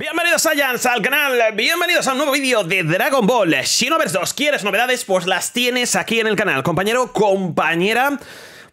Bienvenidos a Jans al canal, bienvenidos a un nuevo vídeo de Dragon Ball ves 2 ¿Quieres novedades? Pues las tienes aquí en el canal Compañero, compañera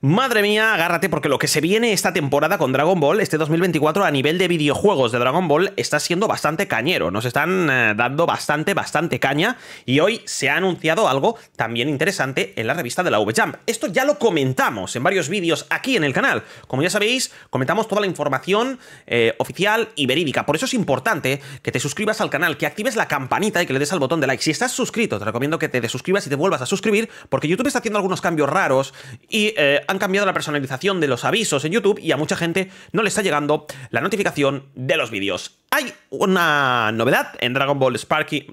Madre mía, agárrate porque lo que se viene esta temporada con Dragon Ball, este 2024 a nivel de videojuegos de Dragon Ball, está siendo bastante cañero. Nos están eh, dando bastante, bastante caña y hoy se ha anunciado algo también interesante en la revista de la V-Jump. Esto ya lo comentamos en varios vídeos aquí en el canal. Como ya sabéis, comentamos toda la información eh, oficial y verídica. Por eso es importante que te suscribas al canal, que actives la campanita y que le des al botón de like. Si estás suscrito, te recomiendo que te desuscribas y te vuelvas a suscribir porque YouTube está haciendo algunos cambios raros y... Eh, cambiado la personalización de los avisos en YouTube y a mucha gente no le está llegando la notificación de los vídeos. Hay una novedad en Dragon Ball Sparky...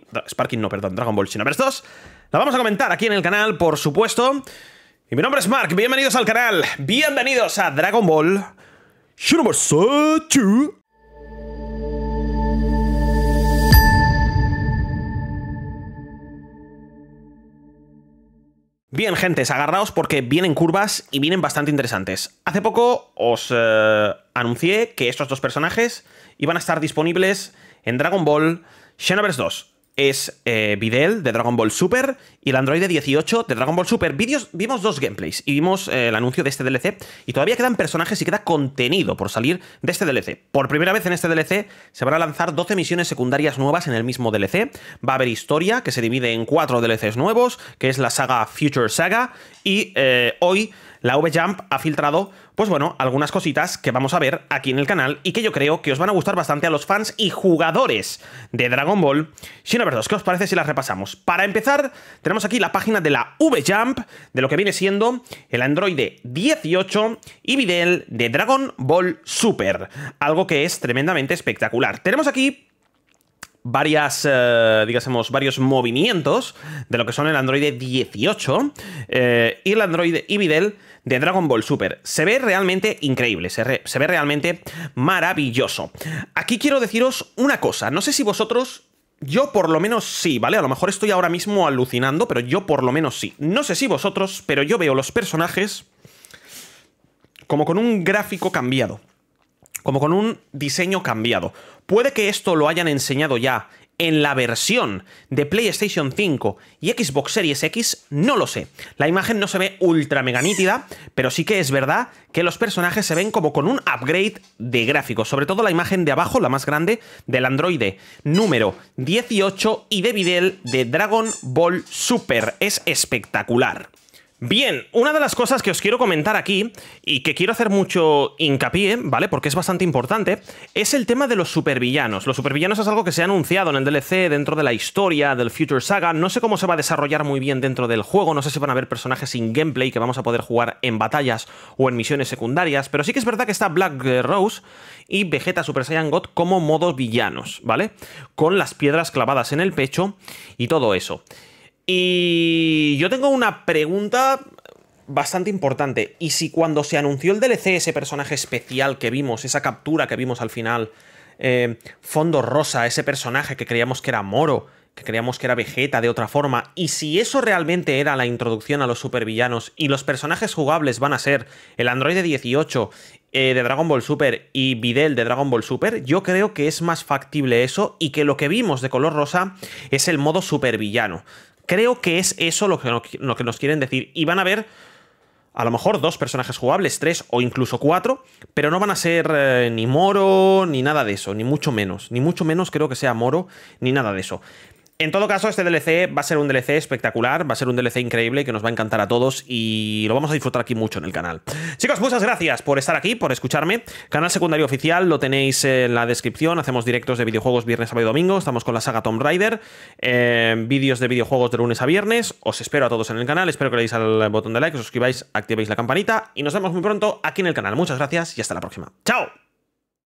no, perdón, Dragon Ball Xenoverse 2. La vamos a comentar aquí en el canal, por supuesto. Y mi nombre es Mark, bienvenidos al canal, bienvenidos a Dragon Ball Xenoverse Bien, gentes, agarraos porque vienen curvas y vienen bastante interesantes. Hace poco os eh, anuncié que estos dos personajes iban a estar disponibles en Dragon Ball Xenoverse 2 es eh, Videl de Dragon Ball Super y el Android 18 de Dragon Ball Super. vimos dos gameplays y vimos eh, el anuncio de este DLC y todavía quedan personajes y queda contenido por salir de este DLC. Por primera vez en este DLC se van a lanzar 12 misiones secundarias nuevas en el mismo DLC. Va a haber historia que se divide en cuatro DLCs nuevos, que es la saga Future Saga y eh, hoy la V-Jump ha filtrado pues bueno, algunas cositas que vamos a ver aquí en el canal y que yo creo que os van a gustar bastante a los fans y jugadores de Dragon Ball Xenoverse verdad ¿Qué os parece si las repasamos? Para empezar, tenemos aquí la página de la V-Jump, de lo que viene siendo el Android 18 y Videl de Dragon Ball Super, algo que es tremendamente espectacular. Tenemos aquí varias, eh, digamos, varios movimientos de lo que son el Android 18 eh, y el Android Ibidel de Dragon Ball Super. Se ve realmente increíble, se ve realmente maravilloso. Aquí quiero deciros una cosa, no sé si vosotros yo por lo menos sí, ¿vale? A lo mejor estoy ahora mismo alucinando, pero yo por lo menos sí. No sé si vosotros, pero yo veo los personajes como con un gráfico cambiado como con un diseño cambiado. Puede que esto lo hayan enseñado ya en la versión de PlayStation 5 y Xbox Series X, no lo sé. La imagen no se ve ultra mega nítida, pero sí que es verdad que los personajes se ven como con un upgrade de gráficos, sobre todo la imagen de abajo, la más grande, del androide número 18 y de Videl de Dragon Ball Super. Es espectacular. Bien, una de las cosas que os quiero comentar aquí y que quiero hacer mucho hincapié, ¿vale? Porque es bastante importante, es el tema de los supervillanos. Los supervillanos es algo que se ha anunciado en el DLC dentro de la historia del Future Saga. No sé cómo se va a desarrollar muy bien dentro del juego, no sé si van a haber personajes sin gameplay que vamos a poder jugar en batallas o en misiones secundarias, pero sí que es verdad que está Black Rose y Vegeta Super Saiyan God como modos villanos, ¿vale? Con las piedras clavadas en el pecho y todo eso. Y yo tengo una pregunta bastante importante. Y si cuando se anunció el DLC, ese personaje especial que vimos, esa captura que vimos al final, eh, Fondo Rosa, ese personaje que creíamos que era Moro, que creíamos que era Vegeta de otra forma, y si eso realmente era la introducción a los supervillanos y los personajes jugables van a ser el androide 18 eh, de Dragon Ball Super y Videl de Dragon Ball Super, yo creo que es más factible eso y que lo que vimos de color rosa es el modo supervillano. Creo que es eso lo que, nos quieren decir. Y van a ver a lo mejor dos personajes jugables, tres o incluso cuatro, pero no van a ser eh, ni Moro ni nada de eso, ni mucho menos, ni mucho menos creo que sea Moro ni nada de eso. En todo caso, este DLC va a ser un DLC espectacular, va a ser un DLC increíble que nos va a encantar a todos y lo vamos a disfrutar aquí mucho en el canal. Chicos, muchas gracias por estar aquí, por escucharme. Canal secundario oficial lo tenéis en la descripción. Hacemos directos de videojuegos viernes, sábado y domingo. Estamos con la saga Tomb Raider. Eh, vídeos de videojuegos de lunes a viernes. Os espero a todos en el canal. Espero que le deis al botón de like, os suscribáis, activéis la campanita y nos vemos muy pronto aquí en el canal. Muchas gracias y hasta la próxima. ¡Chao!